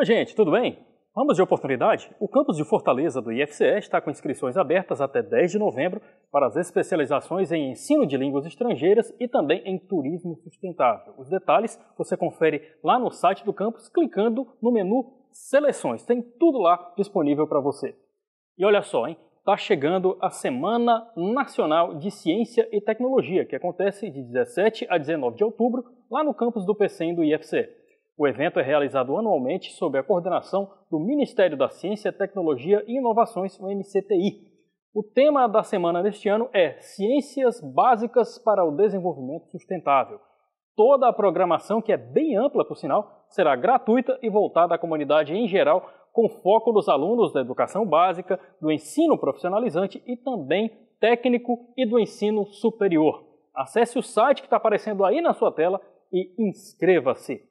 Oi, gente, tudo bem? Vamos de oportunidade? O campus de Fortaleza do IFCE está com inscrições abertas até 10 de novembro para as especializações em ensino de línguas estrangeiras e também em turismo sustentável. Os detalhes você confere lá no site do campus clicando no menu Seleções. Tem tudo lá disponível para você. E olha só, hein? Está chegando a Semana Nacional de Ciência e Tecnologia, que acontece de 17 a 19 de outubro lá no campus do PCM do IFCE. O evento é realizado anualmente sob a coordenação do Ministério da Ciência, Tecnologia e Inovações, o MCTI. O tema da semana deste ano é Ciências Básicas para o Desenvolvimento Sustentável. Toda a programação, que é bem ampla por sinal, será gratuita e voltada à comunidade em geral, com foco nos alunos da educação básica, do ensino profissionalizante e também técnico e do ensino superior. Acesse o site que está aparecendo aí na sua tela e inscreva-se.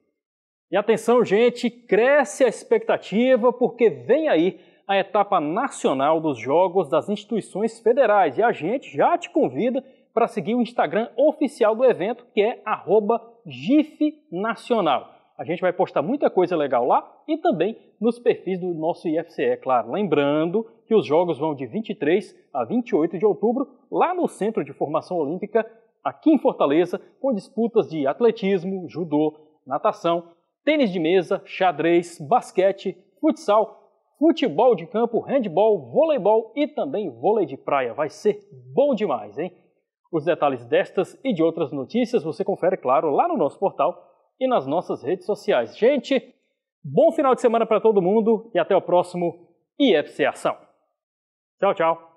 E atenção, gente, cresce a expectativa porque vem aí a etapa nacional dos Jogos das Instituições Federais e a gente já te convida para seguir o Instagram oficial do evento, que é @gifnacional. A gente vai postar muita coisa legal lá e também nos perfis do nosso IFCE, é claro. Lembrando que os jogos vão de 23 a 28 de outubro lá no Centro de Formação Olímpica, aqui em Fortaleza, com disputas de atletismo, judô, natação, tênis de mesa, xadrez, basquete, futsal, futebol de campo, handball, voleibol e também vôlei de praia. Vai ser bom demais, hein? Os detalhes destas e de outras notícias você confere, claro, lá no nosso portal e nas nossas redes sociais. Gente, bom final de semana para todo mundo e até o próximo IFC Ação. Tchau, tchau.